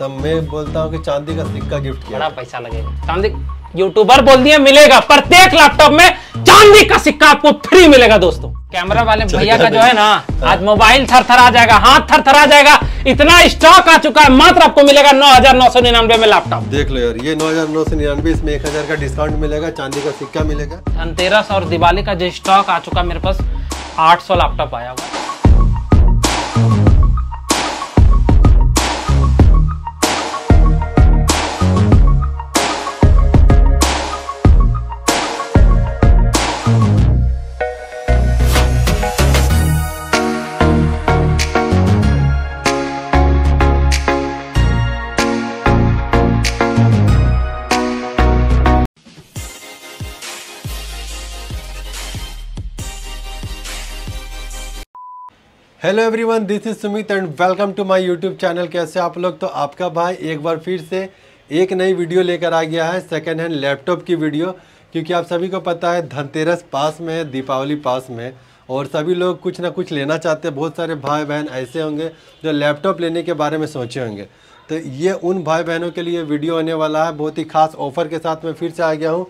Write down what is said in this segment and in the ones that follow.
तब मैं बोलता हूँ कि चांदी का सिक्का गिफ्ट किया बड़ा पैसा लगेगा चांदी यूट्यूबर बोल दिया मिलेगा प्रत्येक लैपटॉप में चांदी का सिक्का आपको फ्री मिलेगा दोस्तों कैमरा वाले भैया का जो है ना आज मोबाइल थर थर आ जाएगा हाथ थर थर आ जाएगा इतना स्टॉक आ चुका है मात्र आपको मिलेगा नौ हजार नौ सौ निन्यानवे में लैपटॉप देख लो यार ये नौ हजार नौ सौ निन्यानवे इसमें एक हजार का डिस्काउंट मिलेगा चांदी का सिक्का मिलेगा धनतेरस और दिवाली का जो स्टॉक आ चुका है मेरे पास आठ सौ लैपटॉप आया हुआ hello everyone this is Sumit and welcome to my YouTube channel कैसे आप लोग तो आपका भाई एक बार फिर से एक नई वीडियो लेकर आ गया है सेकेंड हैंड लैपटॉप की वीडियो क्योंकि आप सभी को पता है धनतेरस पास में है दीपावली पास में और सभी लोग कुछ ना कुछ लेना चाहते हैं बहुत सारे भाई बहन ऐसे होंगे जो लैपटॉप लेने के बारे में सोचे होंगे तो ये उन भाई बहनों के लिए वीडियो होने वाला है बहुत ही खास ऑफर के साथ मैं फिर से आ गया हूँ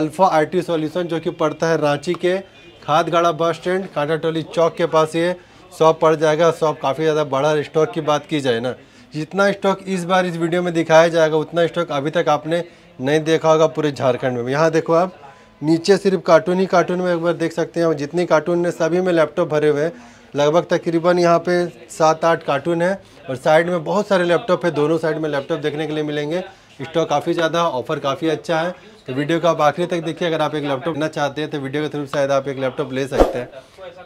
अल्फ़ा आई टी जो कि पड़ता है रांची के खादगाड़ा बस स्टैंड कांटा टोली चौक के पास ये शॉप पड़ जाएगा शॉप काफ़ी ज़्यादा बड़ा स्टॉक की बात की जाए ना जितना स्टॉक इस बार इस वीडियो में दिखाया जाएगा उतना स्टॉक अभी तक आपने नहीं देखा होगा पूरे झारखंड में यहाँ देखो आप नीचे सिर्फ कार्टून ही कार्टून में एक बार देख सकते हैं जितनी कार्टून ने सभी में लैपटॉप भरे हुए हैं लगभग तकरीबन यहाँ पे सात आठ कार्टून है और साइड में बहुत सारे लैपटॉप है दोनों साइड में लैपटॉप देखने के लिए मिलेंगे स्टॉक काफ़ी ज़्यादा ऑफर काफ़ी अच्छा है तो वीडियो को आप आखिरी तक देखिए अगर आप एक लैपटॉप लेना चाहते हैं तो वीडियो के थ्रू शायद आप एक लैपटॉप ले सकते हैं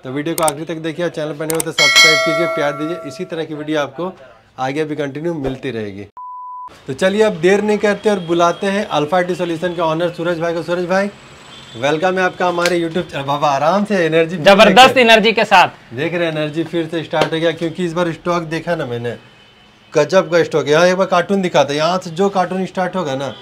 तो वीडियो को आखिरी तक देखिए चैनल नहीं हो तो सब्सक्राइब कीजिए प्यार दीजिए इसी तरह की वीडियो आपको आगे भी कंटिन्यू मिलती रहेगी तो चलिए अब देर नहीं करते और बुलाते हैं अल्फा टी सोल्यूशन के ऑनर सूरज भाई को सूरज भाई वेलकम है आपका हमारे यूट्यूब चैनल बाबा आराम से एनर्जी जबरदस्त एनर्जी के साथ देख रहे हैं एनर्जी फिर से स्टार्ट हो गया क्योंकि इस बार स्टॉक देखा ना मैंने गजब का स्टॉक यहाँ एक बार कार्टून दिखाते हैं यहाँ से जो कार्टून स्टार्ट होगा ना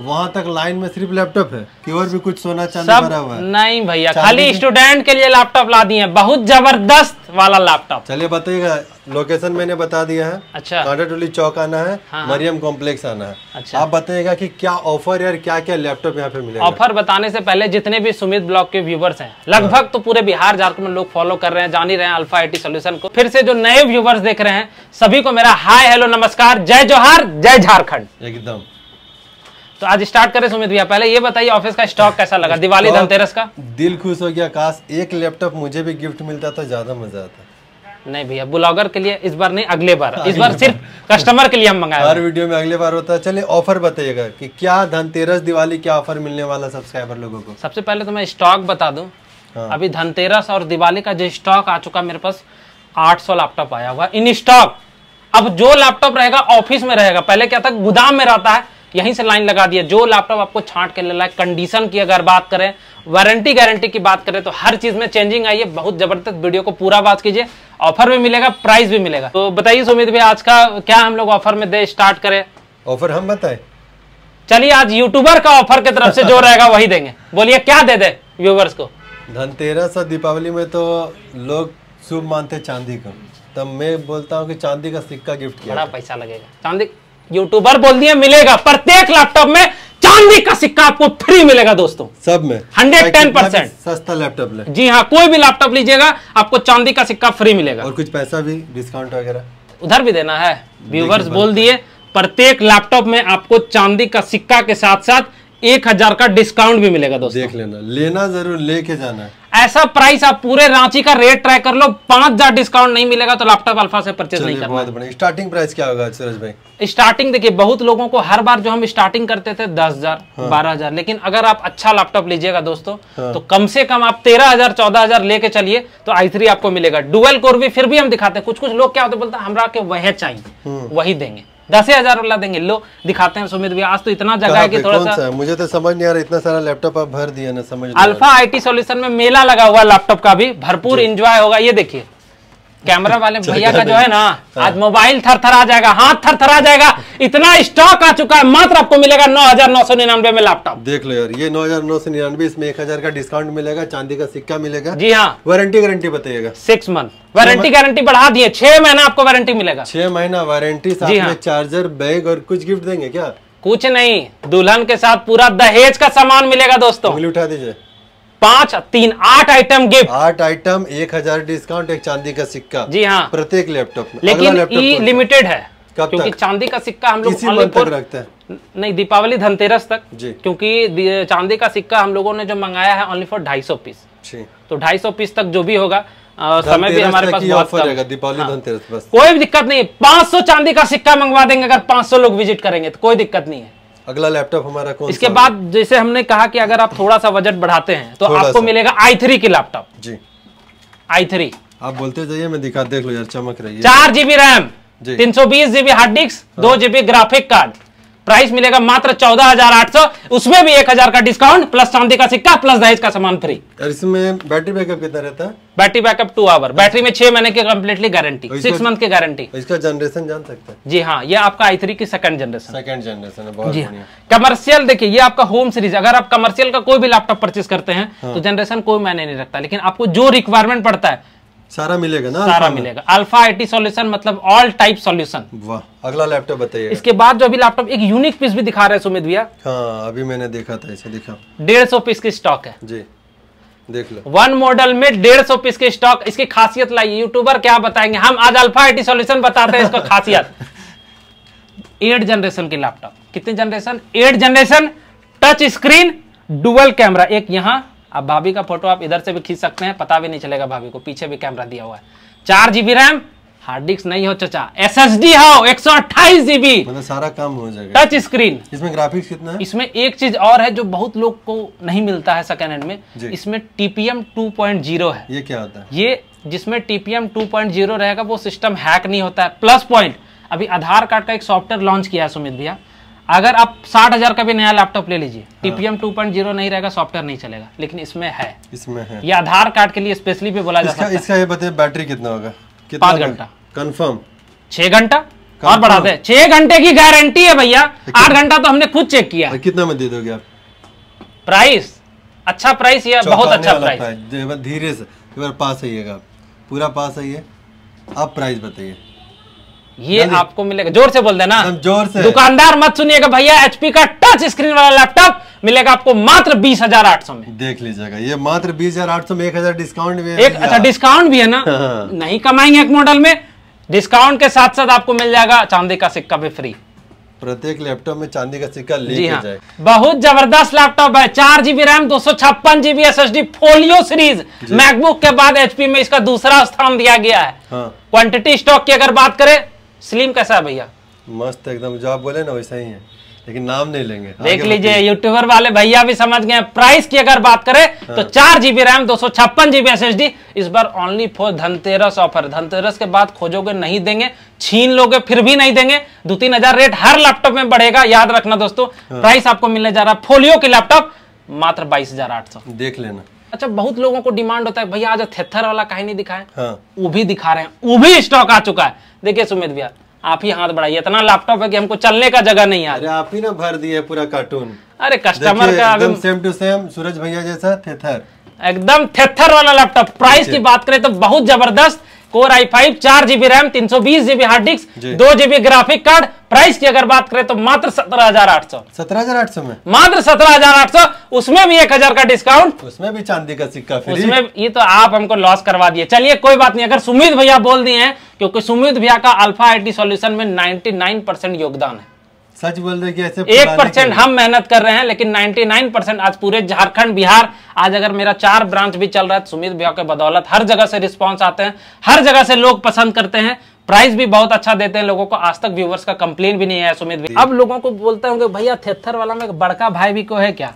वहाँ तक लाइन में सिर्फ लैपटॉप है कि और भी कुछ सोना चांदी भरा हुआ है नहीं भैया खाली स्टूडेंट के लिए लैपटॉप ला दिए बहुत जबरदस्त वाला लैपटॉप चलिए बताइएगा लोकेशन मैंने बता दिया है अच्छा टोली चौक आना है हाँ, मरियम हाँ। कॉम्प्लेक्स आना है अच्छा आप बताइएगा कि क्या ऑफर और क्या क्या लैपटॉप यहाँ पे मिलेगा ऑफर बताने से पहले जितने भी सुमित ब्लॉक के व्यूवर्स हैं लगभग तो पूरे बिहार झारखंड में लोग फॉलो कर रहे हैं जान ही रहे हैं अल्फा आई सोल्यूशन को फिर से जो नए व्यूवर्स देख रहे हैं सभी को मेरा हाई हेलो नमस्कार जय जोहार जय झारखंड एकदम तो आज स्टार्ट करें सुमित भैया पहले ये बताइए ऑफिस का स्टॉक कैसा लगा दिवाली धनतेरस का दिल खुश हो गया काश एक लैपटॉप मुझे भी गिफ्ट मिलता तो ज्यादा मजा आता नहीं भैया ब्लॉगर के लिए इस बार नहीं अगले बार हाँ, इस बार सिर्फ कस्टमर के लिए हम मंगाए हर वीडियो में अगले बार होता है चलिए ऑफर बताइएगा कि क्या धनतेरस दिवाली क्या ऑफर मिलने वाला सब्सक्राइबर लोगों को सबसे पहले तो मैं स्टॉक बता दूं हाँ। अभी धनतेरस और दिवाली का जो स्टॉक आ चुका मेरे पास सौ लैपटॉप आया हुआ इन स्टॉक अब जो लैपटॉप रहेगा ऑफिस में रहेगा पहले क्या था गोदाम में रहता है यहीं से लाइन लगा दिया जो लैपटॉप आपको छांट के ले लाए कंडीशन की अगर बात करें वारंटी गारंटी की बात करें तो हर चीज में चेंजिंग आई है बहुत जबरदस्त वीडियो को पूरा बात कीजिए ऑफर भी मिलेगा प्राइस भी मिलेगा तो बताइए सुमित भाई आज का क्या हम लोग ऑफर में दे स्टार्ट करें ऑफर हम बताए चलिए आज यूट्यूबर का ऑफर की तरफ से जो रहेगा वही देंगे बोलिए क्या दे दे व्यूवर्स को धनतेरस और दीपावली में तो लोग शुभ मानते चांदी का तब मैं बोलता हूँ कि चांदी का सिक्का गिफ्ट किया बड़ा पैसा लगेगा चांदी यूट्यूबर बोल दिया मिलेगा प्रत्येक लैपटॉप में चांदी का सिक्का आपको फ्री मिलेगा दोस्तों सब में हंड्रेड टेन परसेंट सस्ता लैपटॉप ले जी हाँ कोई भी लैपटॉप लीजिएगा आपको चांदी का सिक्का फ्री मिलेगा और कुछ पैसा भी डिस्काउंट वगैरह उधर भी देना है व्यूवर्स बोल दिए प्रत्येक लैपटॉप में आपको चांदी का सिक्का के साथ साथ एक हजार का डिस्काउंट भी मिलेगा दोस्तों देख लेना लेना जरूर लेके जाना है ऐसा प्राइस आप पूरे रांची का रेट ट्राई कर लो पांच हजार डिस्काउंट नहीं मिलेगा तो लैपटॉप अल्फा से परचेज नहीं करना बहुत बढ़िया स्टार्टिंग प्राइस क्या होगा सूरज भाई स्टार्टिंग देखिए बहुत लोगों को हर बार जो हम स्टार्टिंग करते थे दस हजार हाँ। बारह हजार लेकिन अगर आप अच्छा लैपटॉप लीजिएगा दोस्तों हाँ। तो कम से कम आप तेरह हजार चौदह हजार लेके चलिए तो आई थ्री आपको मिलेगा डुअल कोर भी फिर भी हम दिखाते हैं कुछ कुछ लोग क्या होते बोलते हैं हमरा के वह चाहिए हाँ। वही देंगे दस हजार वाला देंगे लो दिखाते हैं सुमित भैया आज तो इतना जगह है कि थोड़ा सा, सा मुझे तो समझ नहीं आ रहा इतना सारा लैपटॉप आप भर दिया ना समझ अल्फा आईटी सॉल्यूशन में मेला लगा हुआ लैपटॉप का भी भरपूर एंजॉय होगा ये देखिए कैमरा वाले भैया का जो है ना हाँ। आज मोबाइल थर थर आ जाएगा हाथ थर थर आ जाएगा इतना स्टॉक आ चुका है मात्र आपको मिलेगा नौ हजार नौ सौ निन्यानवे में लैपटॉप देख लो यार ये नौ हजार नौ सौ निन्यानवे इसमें एक हजार का डिस्काउंट मिलेगा चांदी का सिक्का मिलेगा जी हाँ वारंटी गारंटी बताइएगा सिक्स मंथ वारंटी गारंटी बढ़ा दिए छह महीना आपको वारंटी मिलेगा छह महीना वारंटी जी हाँ चार्जर बैग और कुछ गिफ्ट देंगे क्या कुछ नहीं दुल्हन के साथ पूरा दहेज का सामान मिलेगा दोस्तों उठा दीजिए पांच तीन आठ आइटम गिफ्ट आठ आइटम एक हजार डिस्काउंट एक चांदी का सिक्का जी हाँ प्रत्येक लैपटॉप में लेकिन ई लिमिटेड है क्योंकि चांदी का सिक्का हम लोग रखते हैं नहीं दीपावली धनतेरस तक जी क्योंकि चांदी का सिक्का हम लोगों ने जो मंगाया है ओनली फॉर ढाई सौ पीस तो ढाई सौ पीस तक जो भी होगा समय भी हमारे पास बहुत कम दीपावली हाँ। धनतेरस कोई दिक्कत नहीं पांच सौ चांदी का सिक्का मंगवा देंगे अगर पांच सौ लोग विजिट करेंगे तो कोई दिक्कत नहीं है अगला लैपटॉप हमारा कौन इसके बाद जैसे हमने कहा कि अगर आप थोड़ा सा बजट बढ़ाते हैं तो आपको मिलेगा आई थ्री की लैपटॉप जी आई थ्री आप बोलते जाइए मैं दिखा देख लो यार चमक रही है चार जीबी रैम तीन सौ बीस जीबी हार्ड डिस्क दो जीबी ग्राफिक कार्ड प्राइस मिलेगा मात्र चौदह हजार आठ सौ उसमें भी एक हजार का डिस्काउंट प्लस चांदी का सिक्का प्लस दहेज का सामान फ्री इसमें बैटरी बैकअप कितना रहता है बैटरी बैकअप टू आवर अच्छा। बैटरी में छह महीने की कम्प्लीटली गारंटी सिक्स मंथ की गारंटी इसका जनरेशन जान सकते हैं जी हाँ ये आपका आई थ्री की सेकंड जनरेशन सेकंड जनरेशन जी हाँ कमर्शियल देखिए ये आपका होम सीरीज अगर आप कमर्शियल का कोई भी लैपटॉप परचेज करते हैं हाँ। तो जनरेशन कोई मायने नहीं रखता लेकिन आपको जो रिक्वायरमेंट पड़ता है सारा मिलेगा ना सारा मिलेगा अल्फा आईटी सॉल्यूशन मतलब ऑल टाइप सॉल्यूशन वाह अगला लैपटॉप बताइए इसके बाद जो अभी लैपटॉप एक यूनिक पीस भी दिखा रहे सुमित भैया हाँ अभी मैंने देखा था इसे देखा डेढ़ सौ पीस की स्टॉक है जी देख लो वन मॉडल में डेढ़ सौ पीस के स्टॉक इसकी खासियत लाइए यूट्यूबर क्या बताएंगे हम आज अल्फा आईटी सॉल्यूशन बताते हैं इसका खासियत एट जनरेशन के लैपटॉप कितने generation eight generation touch screen dual camera एक यहाँ अब भाभी का फोटो आप इधर से भी खींच सकते हैं पता भी नहीं चलेगा भाभी को पीछे भी कैमरा दिया हुआ है चार जीबी रैम हार्ड डिस्क नहीं हो चचा एस एस डी हो एक सौ अट्ठाईस जीबी मतलब सारा काम हो जाएगा टच स्क्रीन इसमें ग्राफिक्स कितना है इसमें एक चीज और है जो बहुत लोग को नहीं मिलता है सेकेंड हैंड में इसमें टीपीएम टू पॉइंट जीरो है ये क्या होता है ये जिसमें टीपीएम टू पॉइंट जीरो रहेगा वो सिस्टम हैक नहीं होता है प्लस पॉइंट अभी आधार कार्ड का एक सॉफ्टवेयर लॉन्च किया है सुमित भैया अगर आप साठ हजार का भी नया लैपटॉप ले लीजिए टीपीएम टू पॉइंट जीरो नहीं रहेगा सॉफ्टवेयर नहीं चलेगा लेकिन इसमें है इसमें है ये आधार कार्ड के लिए स्पेशली भी बोला जाता है इसका ये बताइए बैटरी कितना होगा पांच घंटा कन्फर्म छह घंटा और बढ़ाते हैं छह घंटे की गारंटी है भैया आठ घंटा तो हमने खुद चेक किया कितना में दे दोगे आप प्राइस अच्छा प्राइस या बहुत अच्छा प्राइस धीरे से पास आइएगा पूरा पास आइए आप प्राइस बताइए ये आपको मिलेगा जोर से बोल देना जोर से दुकानदार मत सुनिएगा भैया एचपी का टच स्क्रीन वाला लैपटॉप मिलेगा आपको मात्र बीस हजार आठ सौ में देख लीजिएगा ये मात्र बीस हजार आठ सौ में एक हजार डिस्काउंट भी है एक अच्छा डिस्काउंट भी है ना हाँ, हाँ। नहीं कमाएंगे एक मॉडल में डिस्काउंट के साथ साथ आपको मिल जाएगा चांदी का सिक्का भी फ्री प्रत्येक लैपटॉप में चांदी का सिक्का ले हाँ। जाए बहुत जबरदस्त लैपटॉप है चार जीबी रैम दो सौ छप्पन GB S S D folio series MacBook के बाद एचपी में इसका दूसरा स्थान दिया गया है क्वांटिटी हाँ। स्टॉक की अगर बात करें स्लिम कैसा है भैया मस्त एकदम जो आप बोले ना वैसा ही है लेकिन नाम नहीं लेंगे देख लीजिए यूट्यूबर वाले भैया भी समझ गए प्राइस की अगर बात करें हाँ। तो चार जीबी रैम दो सौ छप्पन जीबी एस इस बार only for Dhanteras offer Dhanteras के बाद खोजोगे नहीं देंगे छीन लोगे फिर भी नहीं देंगे दो तीन हजार रेट हर लैपटॉप में बढ़ेगा याद रखना दोस्तों हाँ। प्राइस आपको मिलने जा रहा है फोलियो के लैपटॉप मात्र बाईस देख लेना अच्छा बहुत लोगों को डिमांड होता है भैया आज थेथर वाला कहीं नहीं दिखाए हाँ। वो भी दिखा रहे हैं वो भी स्टॉक आ चुका है देखिए सुमित भैया आप ही हाथ बढ़ाइए इतना लैपटॉप है कि हमको चलने का जगह नहीं है आप ही ना भर दिए पूरा कार्टून अरे कस्टमर का एकदम सेम टू सेम सूरज भैया जैसा थेथर एकदम थेथर वाला लैपटॉप प्राइस की बात करें तो बहुत जबरदस्त कोर आई फाइव चार जीबी रैम तीन सौ बीस जीबी हार्ड डिस्क दो जीबी ग्राफिक कार्ड प्राइस की अगर बात करें तो मात्र सत्रह हजार आठ सौ सत्रह हजार आठ सौ में मात्र सत्रह हजार आठ सौ उसमें भी एक हजार का डिस्काउंट उसमें भी चांदी का सिक्का फ्री उसमें ये तो आप हमको लॉस करवा दिए चलिए कोई बात नहीं अगर सुमित भैया बोल दिए हैं क्योंकि सुमित भैया का अल्फा आई टी सोल्यूशन में नाइनटी नाइन परसेंट योगदान है सच बोल रहे ऐसे एक परसेंट हम मेहनत कर रहे हैं लेकिन 99 परसेंट आज पूरे झारखंड बिहार आज अगर मेरा चार ब्रांच भी चल रहा है तो सुमित भैया के बदौलत हर जगह से रिस्पॉन्स आते हैं हर जगह से लोग पसंद करते हैं प्राइस भी बहुत अच्छा देते हैं लोगों को आज तक व्यूवर्स का कंप्लेन भी नहीं है सुमित भी अब लोगों को बोलते होंगे भैया थेथर वाला में बड़का भाई भी को है क्या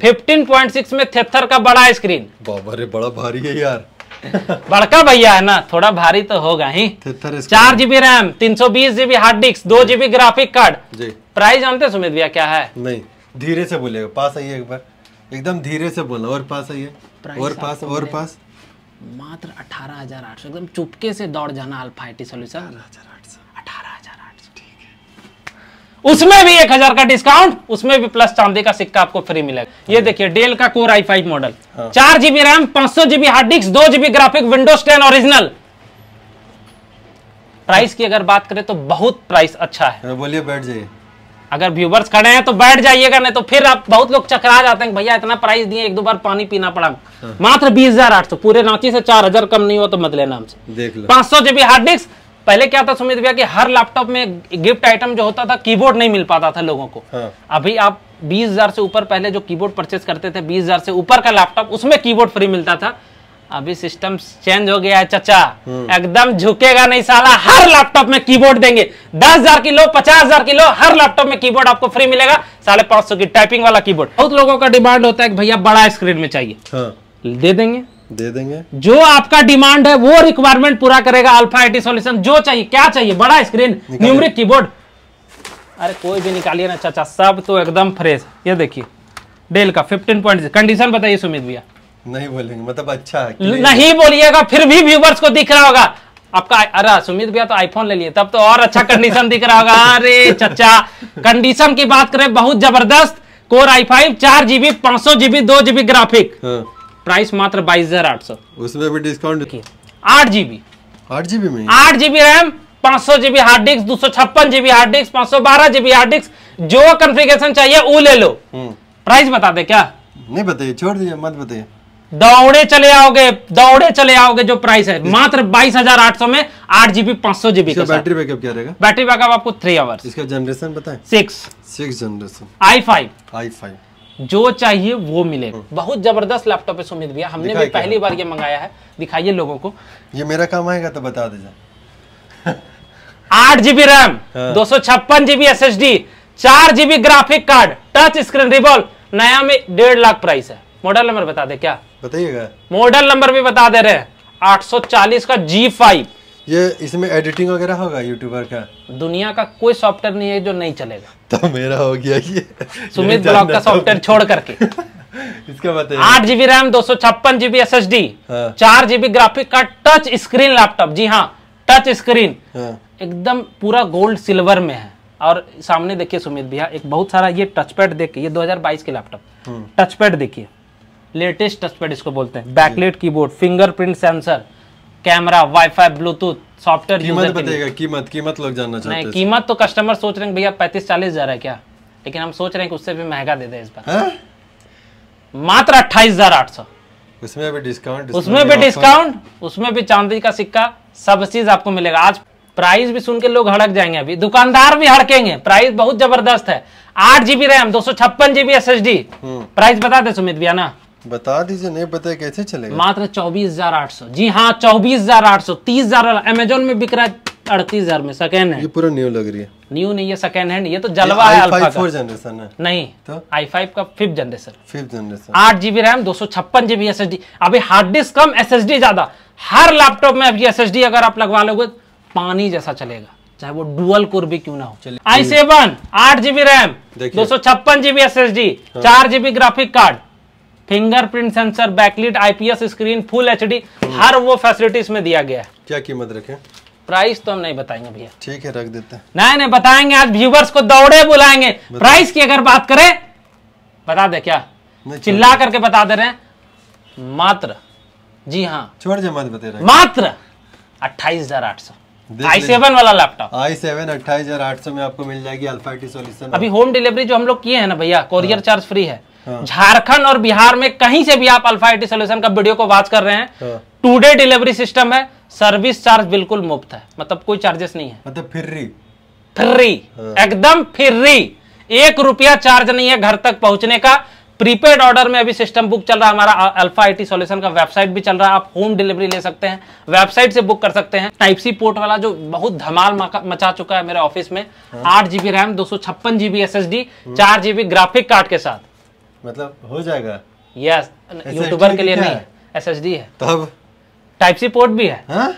फिफ्टीन पॉइंट सिक्स में थेथर का बड़ा स्क्रीन बड़ा भारी है यार बड़का भैया है ना थोड़ा भारी तो होगा ही चार जीबी रैम तीन सौ बीस जीबी हार्ड डिस्क दो जीबी ग्राफिक कार्ड प्राइस जानते सुमित भैया क्या है नहीं धीरे से बोलेगा पास आइए एक बार एकदम धीरे से बोलना और पास आइए और पास और पास मात्र अठारह हजार आठ सौ एकदम चुपके से दौड़ जाना अल्फाइटी सोल्यूशन उसमें भी एक हजार का डिस्काउंट उसमें भी प्लस चांदी का सिक्का आपको फ्री मिलेगा ये हाँ। देखिए डेल का कोर आई फाइव मॉडल चार जीबी रैम पांच सौ जीबी हार्ड डिस्क दो GB graphic Windows ten original price की अगर बात करें तो बहुत प्राइस अच्छा है बोलिए बैठ जाइए अगर व्यूवर्स खड़े हैं तो बैठ जाइएगा नहीं तो फिर आप बहुत लोग चकरा जाते हैं भैया इतना प्राइस दिए एक दो बार पानी पीना पड़ा हाँ। मात्र बीस हजार आठ सौ पूरे रांची से चार हजार कम नहीं हो तो मत लेना हमसे देख लो पांच सौ जीबी हार्ड डिस्क पहले क्या था सुमित भैया कि हर लैपटॉप में गिफ्ट आइटम जो होता था कीबोर्ड नहीं मिल पाता था लोगों को हाँ। अभी आप 20000 से ऊपर पहले जो कीबोर्ड परचेस करते थे 20000 से ऊपर का लैपटॉप उसमें कीबोर्ड फ्री मिलता था अभी सिस्टम चेंज हो गया है चचा हाँ। एकदम झुकेगा नहीं साला हर लैपटॉप में कीबोर्ड देंगे दस हजार किलो पचास हजार किलो हर लैपटॉप में कीबोर्ड आपको फ्री मिलेगा साढ़े पांच सौ की टाइपिंग वाला कीबोर्ड बहुत लोगों का डिमांड होता है कि भैया बड़ा स्क्रीन में चाहिए हाँ। दे देंगे दे देंगे जो आपका डिमांड है वो रिक्वायरमेंट पूरा करेगा अल्फा आईटी सॉल्यूशन जो चाहिए क्या चाहिए बड़ा स्क्रीन न्यूमरिक कीबोर्ड अरे कोई भी निकालिए ना चाचा सब तो एकदम फ्रेश ये देखिए डेल का 15 पॉइंट कंडीशन बताइए सुमित भैया नहीं बोलेंगे मतलब अच्छा है नहीं बोलिएगा फिर भी व्यूवर्स को दिख रहा होगा आपका अरे सुमित भैया तो आईफोन ले लिए तब तो और अच्छा कंडीशन दिख रहा होगा अरे चाचा कंडीशन की बात करें बहुत जबरदस्त कोर आई फाइव चार जीबी पांच सौ जीबी दो जीबी ग्राफिक प्राइस मात्र बाईस हजार आठ सौ उसमें भी डिस्काउंट आठ जीबी आठ जीबी में आठ जीबी रैम पांच सौ जीबी हार्ड डिस्क दो सौ छप्पन जीबी हार्ड डिस्क पांच सौ बारह जीबी हार्ड डिस्क जो कॉन्फ़िगरेशन चाहिए वो ले लो प्राइस हम्म। बता दे क्या नहीं बताइए छोड़ दीजिए मत बताइए दौड़े चले आओगे दौड़े चले आओगे जो प्राइस है मात्र बाईस हजार आठ सौ में आठ जीबी पांच सौ जीबी का बैटरी बैकअप क्या रहेगा बैटरी बैकअप आपको थ्री आवर्स इसका जनरेशन बताएं six six generation I five I five जो चाहिए वो मिले हम्म। बहुत जबरदस्त लैपटॉप है सुमित भैया हमने भी पहली बार ये मंगाया है दिखाइए लोगों को ये मेरा काम आएगा तो बता दीजिए आठ जीबी रैम हाँ। दो सौ छप्पन जीबी एस एस डी चार GB graphic card touch screen रिबॉल नया में डेढ़ लाख प्राइस है मॉडल नंबर बता दे क्या बताइएगा मॉडल नंबर भी बता दे रहे हैं चालीस का जी फाइव ये इसमें एडिटिंग वगैरह होगा यूट्यूबर का दुनिया का कोई सॉफ्टवेयर नहीं है जो नहीं चलेगा तो मेरा हो गया ये सुमित ब्लॉक का सॉफ्टवेयर तो- छोड़ करके इसका बताइए आठ जीबी रैम दो सौ छप्पन जीबी एस एस डी हाँ। चार जीबी ग्राफिक का टच स्क्रीन लैपटॉप जी हाँ टच स्क्रीन हाँ। एकदम पूरा गोल्ड सिल्वर में है और सामने देखिए सुमित भैया एक बहुत सारा ये टच पैड देखिए ये 2022 के लैपटॉप हाँ। टच पैड देखिए लेटेस्ट टच पैड इसको बोलते हैं backlit keyboard fingerprint sensor camera wifi bluetooth software कीमत बताएगा कीमत कीमत लोग जानना चाहते हैं कीमत तो कस्टमर सोच रहे हैं भैया पैंतीस चालीस हजार है क्या लेकिन हम सोच रहे हैं कि उससे भी महंगा दे दे इस बार मात्र अट्ठाईस हजार आठ सौ उसमें भी डिस्काउंट उसमें भी डिस्काउंट उसमें भी चांदी का सिक्का सब चीज आपको मिलेगा आज प्राइस भी सुन के लोग हड़क जाएंगे अभी दुकानदार भी हड़केंगे प्राइस बहुत जबरदस्त है आठ जीबी रैम दो सौ छप्पन GB S S D price बता दे सुमित भैया ना बता दीजिए नहीं पता कैसे चलेगा मात्र चौबीस हजार आठ सौ जी हाँ चौबीस हजार आठ सौ तीस हजार अमेजोन में बिक रहा है अड़तीस हजार में सेकेंड है ये पूरा न्यू लग रही है न्यू नहीं है सेकेंड हैंड ये तो जलवा है फोर जनरेशन है नहीं तो आई फाइव का फिफ्थ जनरेशन फिफ्थ जनरेशन आठ जीबी रैम दो सौ छप्पन जीबी एस एस डी अभी हार्ड डिस्क कम एस एस डी ज्यादा हर लैपटॉप में अभी एस एस डी अगर आप लगवा लोगे पानी जैसा चलेगा चाहे वो डुअल कोर भी क्यों ना हो चले आई सेवन आठ जीबी रैम दो सौ छप्पन जीबी एस एस डी चार GB graphic card fingerprint sensor backlit IPS screen full HD हर वो फैसिलिटी इसमें दिया गया है क्या कीमत रखे प्राइस तो हम नहीं बताएंगे भैया ठीक है रख देते हैं नहीं नहीं बताएंगे आज व्यूवर्स को दौड़े बुलाएंगे प्राइस की अगर बात करें बता दे क्या चिल्ला करके बता दे रहे हैं मात्र जी हाँ छोड़ जाए मत बता रहे मात्र अट्ठाईस हजार आठ सौ आई सेवन वाला लैपटॉप आई सेवन अट्ठाईस हजार आठ सौ में आपको मिल जाएगी अल्फा सोल्यूशन अभी होम डिलीवरी जो हम लोग किए हैं ना भैया कोरियर चार्ज फ्री है हाँ। झारखंड और बिहार में कहीं से भी आप अल्फा आई सोल्यूशन का वीडियो को वाच कर रहे हैं हाँ। टूडे डिलीवरी सिस्टम है सर्विस चार्ज बिल्कुल मुफ्त है मतलब कोई चार्जेस नहीं है मतलब फ्री फ्री हाँ। एकदम फ्री एक रुपया चार्ज नहीं है घर तक पहुंचने का प्रीपेड ऑर्डर में अभी सिस्टम बुक चल रहा है हमारा अल्फा आईटी सॉल्यूशन का वेबसाइट भी चल रहा है आप होम डिलीवरी ले सकते हैं वेबसाइट से बुक कर सकते हैं टाइप सी पोर्ट वाला जो बहुत धमाल मचा चुका है मेरे ऑफिस में आठ जीबी रैम दो सौ छप्पन जीबी एस एस डी चार जीबी ग्राफिक कार्ड के साथ मतलब हो जाएगा यस यूट्यूबर के लिए नहीं एस एस डी है तब टाइप सी पोर्ट भी है हाँ?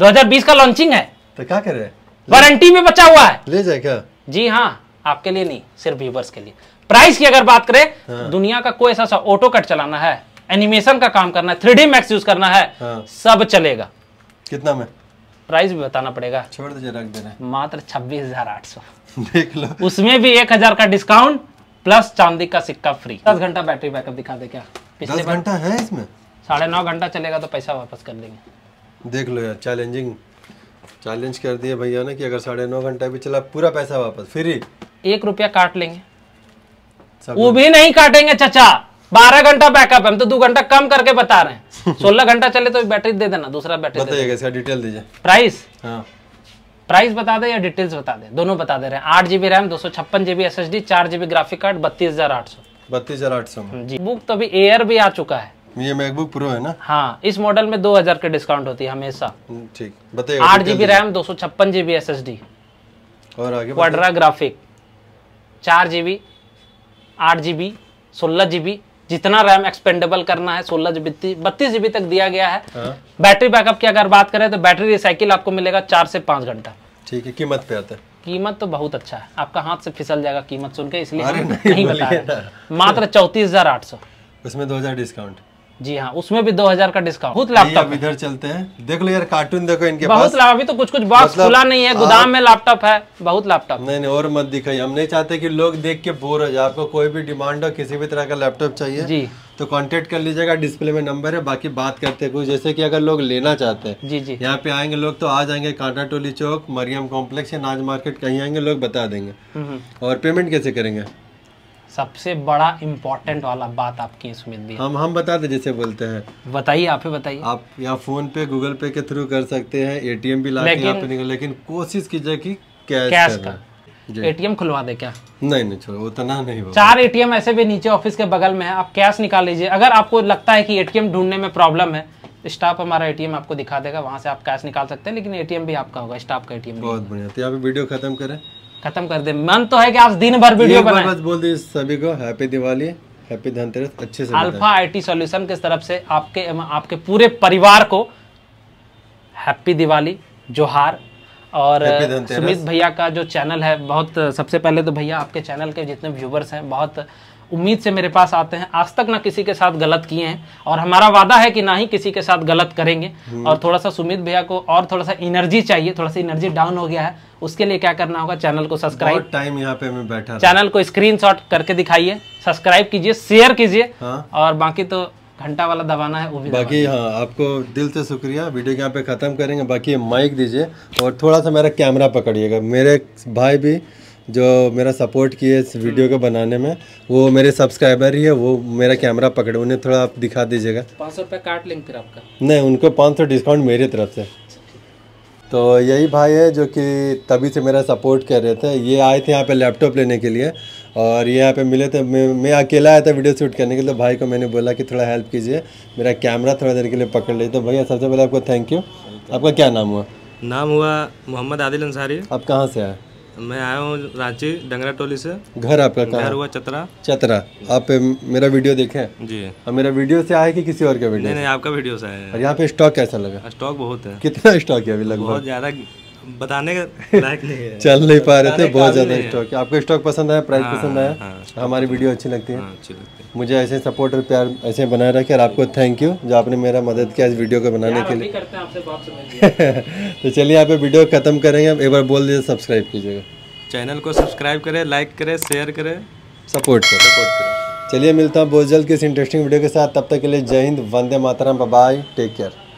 दो हजार बीस का लॉन्चिंग है तो क्या करे वारंटी में बचा हुआ है ले जाए क्या जी हाँ आपके लिए नहीं सिर्फ व्यूवर्स के लिए प्राइस की अगर बात करें हाँ। दुनिया का कोई ऐसा ऑटो कट चलाना है एनिमेशन का काम करना है थ्री मैक्स यूज करना है हाँ। सब चलेगा कितना में प्राइस भी बताना पड़ेगा छोड़ दीजिए रख देना मात्र छब्बीस हजार आठ सौ देख लो उसमें भी एक हजार का डिस्काउंट प्लस चांदी का सिक्का फ्री दस घंटा बैटरी बैकअप दिखा दे क्या पिछले घंटा है इसमें साढ़े नौ घंटा चलेगा तो पैसा वापस कर देंगे देख लो यार चैलेंजिंग चैलेंज कर दिए भैया ने कि अगर साढ़े नौ घंटा भी चला पूरा पैसा वापस फ्री एक रुपया काट लेंगे वो भी नहीं काटेंगे चचा बारह घंटा बैकअप हम तो दो घंटा कम करके बता रहे हैं सोलह घंटा चले तो बैटरी दे देना दूसरा बैटरी दे इसका डिटेल दीजिए प्राइस हाँ प्राइस बता दें या डिटेल्स बता दें दोनों बता दे रहे हैं आठ जीबी रैम दो सौ छप्पन जीबी एस एस डी चार जीबी ग्राफिक कार्ड बत्तीस हजार आठ सौ बत्तीस हजार आठ सौ जी बुक तो अभी एयर भी आ चुका है ये मैकबुक प्रो है ना हाँ इस मॉडल में दो हजार की डिस्काउंट होती है हमेशा हम्म, ठीक बताइए आठ जीबी रैम दो सौ छप्पन जीबी एस एस डी और आगे क्वाड्रा ग्राफिक चार जीबी आठ जीबी सोलह जीबी जितना रैम एक्सपेंडेबल करना है सोलह जीबी बत्तीस जीबी तक दिया गया है हाँ। बैटरी बैकअप की अगर बात करें तो बैटरी रिसाइकिल आपको मिलेगा चार से पांच घंटा ठीक है कीमत पे आता है कीमत तो बहुत अच्छा है आपका हाथ से फिसल जाएगा कीमत सुन के इसलिए नहीं, नहीं मात्र चौतीस हजार आठ सौ उसमें दो हजार डिस्काउंट जी हाँ उसमें भी 2000 का डिस्काउंट बहुत लैपटॉप इधर चलते हैं देख लो यार कार्टून देखो इनके बहुत पास अभी तो कुछ कुछ बॉक्स मतलब, खुला नहीं है गोदाम में लैपटॉप है बहुत लैपटॉप नहीं नहीं और मत दिखाई हम नहीं चाहते कि लोग देख के बोर हो जाए आपको कोई भी डिमांड हो किसी भी तरह का लैपटॉप चाहिए जी तो कांटेक्ट कर लीजिएगा डिस्प्ले में नंबर है बाकी बात करते हैं कुछ जैसे कि अगर लोग लेना चाहते हैं जी जी यहाँ पे आएंगे लोग तो आ जाएंगे कांटा टोली चौक मरियम कॉम्प्लेक्स या नाज मार्केट कहीं आएंगे लोग बता देंगे हम्म, हम्म। और पेमेंट कैसे करेंगे सबसे बड़ा इम्पोर्टेंट वाला बात आपकी इसमें दी हम हम बता दे जैसे बोलते हैं बताइए आप ही बताइए आप यहाँ फोन पे गूगल पे के थ्रू कर सकते हैं एटीएम भी ला यहाँ पे निकल लेकिन कोशिश कीजिए कि कैश, कैश का एटीएम खुलवा दे क्या नहीं नहीं छोड़ो उतना तो नहीं चार एटीएम ऐसे भी नीचे ऑफिस के बगल में है आप कैश निकाल लीजिए अगर आपको लगता है की एटीएम ढूंढने में प्रॉब्लम है स्टाफ हमारा एटीएम आपको दिखा देगा वहाँ से आप कैश निकाल सकते हैं लेकिन एटीएम भी आपका होगा स्टाफ का एटीएम बहुत बढ़िया तो यहाँ पे वीडियो खत्म करें खत्म कर दे मन तो है कि आप दिन भर वीडियो बनाए बस बोल दीजिए सभी को हैप्पी दिवाली हैप्पी धनतेरस अच्छे से अल्फा आईटी सॉल्यूशन के तरफ से आपके आपके पूरे परिवार को हैप्पी दिवाली जोहार और सुमित भैया का जो चैनल है बहुत सबसे पहले तो भैया आपके चैनल के जितने व्यूवर्स हैं बहुत उम्मीद से मेरे पास आते हैं आज तक ना किसी के साथ गलत किए हैं और हमारा वादा है कि ना ही किसी के साथ गलत करेंगे हम्म। और थोड़ा सा सुमित भैया को और थोड़ा सा एनर्जी चाहिए थोड़ा सा एनर्जी डाउन हो गया है उसके लिए क्या करना होगा चैनल को सब्सक्राइब टाइम यहाँ पे मैं बैठा चैनल को स्क्रीन करके दिखाइए सब्सक्राइब कीजिए शेयर कीजिए हाँ। और बाकी तो घंटा वाला दबाना है वो भी बाकी हाँ आपको दिल से शुक्रिया वीडियो यहाँ पे ख़त्म करेंगे बाकी माइक दीजिए और थोड़ा सा मेरा कैमरा पकड़िएगा मेरे भाई भी जो मेरा सपोर्ट किए इस वीडियो हम्म। को बनाने में वो मेरे सब्सक्राइबर ही है वो मेरा कैमरा पकड़े उन्हें थोड़ा आप दिखा दीजिएगा पाँच सौ रुपये काट लेंगे फिर आपका नहीं उनको पाँच सौ डिस्काउंट मेरी तरफ से अच्छा, तो यही भाई है जो कि तभी से मेरा सपोर्ट कर रहे थे ये आए थे यहाँ पे लैपटॉप लेने के लिए और ये यहाँ पे मिले थे मैं मैं अकेला आया था वीडियो शूट करने के लिए तो भाई को मैंने बोला कि थोड़ा हेल्प कीजिए मेरा कैमरा थोड़ा देर के लिए पकड़ लीजिए तो भैया सबसे पहले आपको थैंक यू आपका क्या नाम हुआ नाम हुआ मोहम्मद आदिल अंसारी आप कहाँ से आए मैं आया हूँ रांची डंगरा टोली से घर आपका कहाँ घर हुआ चतरा चतरा आप मेरा वीडियो देखे जी और मेरा वीडियो से आया कि किसी और का वीडियो नहीं नहीं आपका वीडियो से आया है यहाँ पे स्टॉक कैसा लगा स्टॉक बहुत है कितना स्टॉक है अभी लगभग बहुत ज़्यादा बताने का लायक नहीं है चल नहीं पा रहे थे बहुत ज़्यादा स्टॉक आपको स्टॉक पसंद आया प्राइस हाँ, पसंद आया हाँ, हाँ, हमारी वीडियो अच्छी लगती है मुझे ऐसे सपोर्ट और प्यार ऐसे बनाए रखे और आपको थैंक यू जो आपने मेरा मदद किया इस वीडियो को बनाने के लिए तो चलिए आप वीडियो ख़त्म करेंगे एक बार बोल दीजिए सब्सक्राइब कीजिएगा चैनल को सब्सक्राइब करें लाइक करें शेयर करें सपोर्ट करें सपोर्ट करें चलिए मिलता हूँ बहुत जल्द किसी इंटरेस्टिंग वीडियो के साथ तब तक के लिए जय हिंद वंदे मातरम बाय टेक केयर